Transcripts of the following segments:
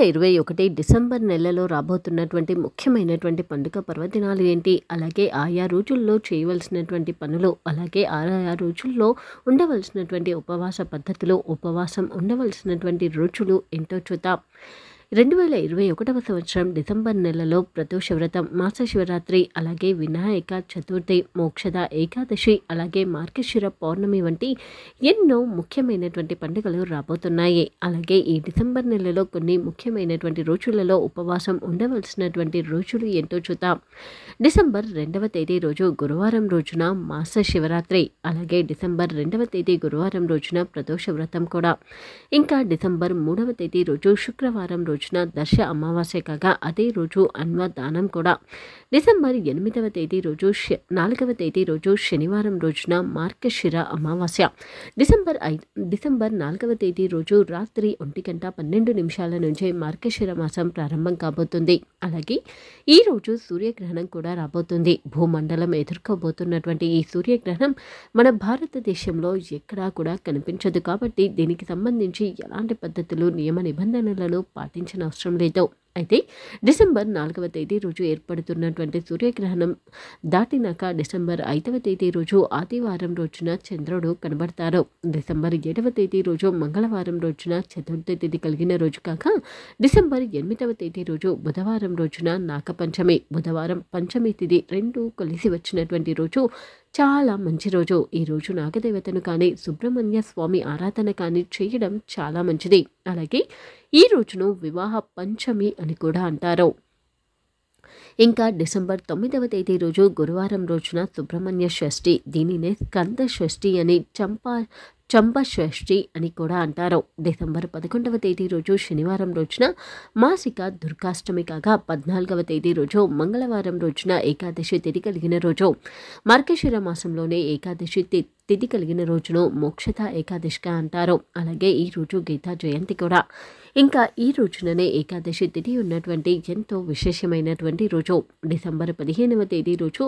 వేల ఇరవై ఒకటి డిసెంబర్ నెలలో రాబోతున్నటువంటి ముఖ్యమైనటువంటి పండుగ పర్వదినాలు ఏంటి అలాగే ఆయా రోజుల్లో చేయవలసినటువంటి పనులు అలాగే ఆయా రోజుల్లో ఉండవలసినటువంటి ఉపవాస పద్ధతులు ఉపవాసం ఉండవలసినటువంటి రోజులు ఏంటో చూద్దాం రెండు వేల ఇరవై ఒకటవ సంవత్సరం డిసెంబర్ నెలలో ప్రదోష వ్రతం మాస శివరాత్రి అలాగే వినాయక చతుర్థి మోక్షద ఏకాదశి అలాగే మార్కేశ్వర పౌర్ణమి వంటి ఎన్నో ముఖ్యమైనటువంటి పండుగలు రాబోతున్నాయి అలాగే ఈ డిసెంబర్ నెలలో కొన్ని ముఖ్యమైనటువంటి రోజులలో ఉపవాసం ఉండవలసినటువంటి రోజులు ఎంతో చూద్దాం డిసెంబర్ రెండవ తేదీ రోజు గురువారం రోజున మాస శివరాత్రి అలాగే డిసెంబర్ రెండవ తేదీ గురువారం రోజున ప్రదోష వ్రతం కూడా ఇంకా డిసెంబర్ మూడవ తేదీ రోజు శుక్రవారం రోజు రోజున దర్శ అమావాస్య కాగా అదే రోజు అన్వ దానం కూడా డిసెంబర్ ఎనిమిదవ తేదీ రోజు నాలుగవ తేదీ రోజు శనివారం రోజున మార్గశిర అమావాస్య డిసెంబర్ ఐదు డిసెంబర్ నాలుగవ తేదీ రోజు రాత్రి ఒంటి గంట పన్నెండు నిమిషాల నుంచే మార్గశిర మాసం ప్రారంభం కాబోతుంది అలాగే ఈ రోజు సూర్యగ్రహణం కూడా రాబోతుంది భూమండలం ఎదుర్కోబోతున్నటువంటి ఈ సూర్యగ్రహణం మన భారతదేశంలో ఎక్కడా కూడా కనిపించదు కాబట్టి దీనికి సంబంధించి ఎలాంటి పద్ధతులు నియమ నిబంధనలను పాటించ అవలంబించిన అవసరం లేదు అయితే డిసెంబర్ నాలుగవ తేదీ రోజు ఏర్పడుతున్నటువంటి సూర్యగ్రహణం దాటినాక డిసెంబర్ ఐదవ తేదీ రోజు ఆదివారం రోజున చంద్రుడు కనబడతారు డిసెంబర్ ఏడవ తేదీ రోజు మంగళవారం రోజున చతుర్థ తేదీ కలిగిన రోజు కాక డిసెంబర్ ఎనిమిదవ తేదీ రోజు బుధవారం రోజున నాగపంచమి బుధవారం పంచమి తేదీ రెండు కలిసి వచ్చినటువంటి రోజు చాలా మంచి రోజు ఈ రోజు నాగదేవతను కానీ సుబ్రహ్మణ్య స్వామి ఆరాధన కానీ చేయడం చాలా మంచిది అలాగే ఈ రోజును వివాహ పంచమి అని అని కూడా అంటారు ఇంకా డిసెంబర్ తొమ్మిదవ తేదీ రోజు గురువారం రోజున సుబ్రహ్మణ్య షష్ఠి దీనినే కంద షష్ఠి అని చంపా చంప షష్ఠి అని కూడా అంటారు డిసెంబర్ పదకొండవ తేదీ రోజు శనివారం రోజున మాసిక దుర్గాష్టమి కాగా పద్నాలుగవ తేదీ రోజు మంగళవారం రోజున ఏకాదశి తిరిగి కలిగిన రోజు మార్గశిర మాసంలోనే ఏకాదశి తిథి కలిగిన రోజును మోక్షత ఏకాదశిగా అంటారు అలాగే ఈ రోజు గీతా జయంతి కూడా ఇంకా ఈ రోజుననే ఏకాదశి తిథి ఉన్నటువంటి ఎంతో విశేషమైనటువంటి రోజు డిసెంబర్ పదిహేనవ తేదీ రోజు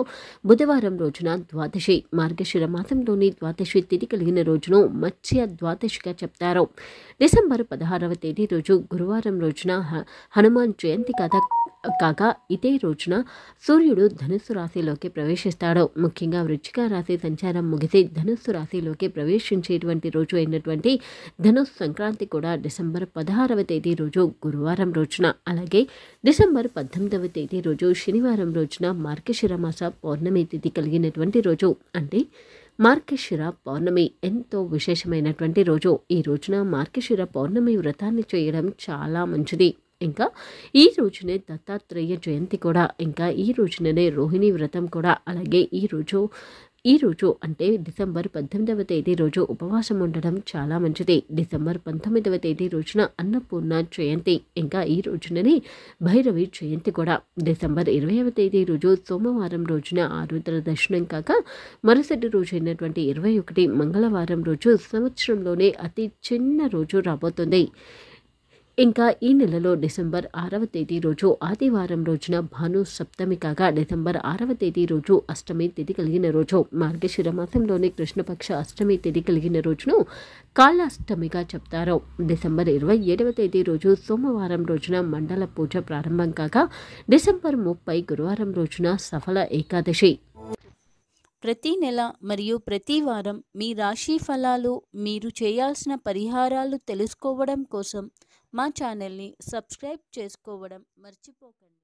బుధవారం రోజున ద్వాదశి మార్గశిర మాసంలోని ద్వాదశి తిథి కలిగిన రోజును మత్స్య ద్వాదశిగా చెప్తారు డిసెంబర్ పదహారవ తేదీ రోజు గురువారం రోజున హనుమాన్ జయంతి కథ కాగా ఇదే రోజున సూర్యుడు ధనుస్సు రాశిలోకి ప్రవేశిస్తాడు ముఖ్యంగా వృచ్చిక రాశి సంచారం ముగిసి ధనుస్సు రాశిలోకి ప్రవేశించేటువంటి రోజు అయినటువంటి ధనుస్సు సంక్రాంతి కూడా డిసెంబర్ పదహారవ తేదీ రోజు గురువారం రోజున అలాగే డిసెంబర్ పద్దెనిమిదవ తేదీ రోజు శనివారం రోజున మాస పౌర్ణమి తిథి కలిగినటువంటి రోజు అంటే మార్కెశిర పౌర్ణమి ఎంతో విశేషమైనటువంటి రోజు ఈ రోజున మార్కశిర పౌర్ణమి వ్రతాన్ని చేయడం చాలా మంచిది ఇంకా ఈ రోజునే దత్తాత్రేయ జయంతి కూడా ఇంకా ఈ రోజుననే రోహిణి వ్రతం కూడా అలాగే ఈరోజు ఈ రోజు అంటే డిసెంబర్ పద్దెనిమిదవ తేదీ రోజు ఉపవాసం ఉండడం చాలా మంచిది డిసెంబర్ పంతొమ్మిదవ తేదీ రోజున అన్నపూర్ణ జయంతి ఇంకా ఈ రోజుననే భైరవి జయంతి కూడా డిసెంబర్ ఇరవైవ తేదీ రోజు సోమవారం రోజున ఆరుద్ర దర్శనం కాక మరుసటి రోజు అయినటువంటి ఇరవై ఒకటి మంగళవారం రోజు సంవత్సరంలోనే అతి చిన్న రోజు రాబోతుంది ఇంకా ఈ నెలలో డిసెంబర్ ఆరవ తేదీ రోజు ఆదివారం రోజున భాను సప్తమి కాగా డిసెంబర్ ఆరవ తేదీ రోజు అష్టమి తిథి కలిగిన రోజు మార్గశిర మాసంలోని కృష్ణపక్ష అష్టమి తిథి కలిగిన రోజును కాళాష్టమిగా చెప్తారు డిసెంబర్ ఇరవై ఏడవ తేదీ రోజు సోమవారం రోజున మండల పూజ ప్రారంభం కాగా డిసెంబర్ ముప్పై గురువారం రోజున సఫల ఏకాదశి ప్రతి నెల మరియు ప్రతి వారం మీ రాశి ఫలాలు మీరు చేయాల్సిన పరిహారాలు తెలుసుకోవడం కోసం మా ఛానల్ని సబ్స్క్రైబ్ చేసుకోవడం మర్చిపోకండి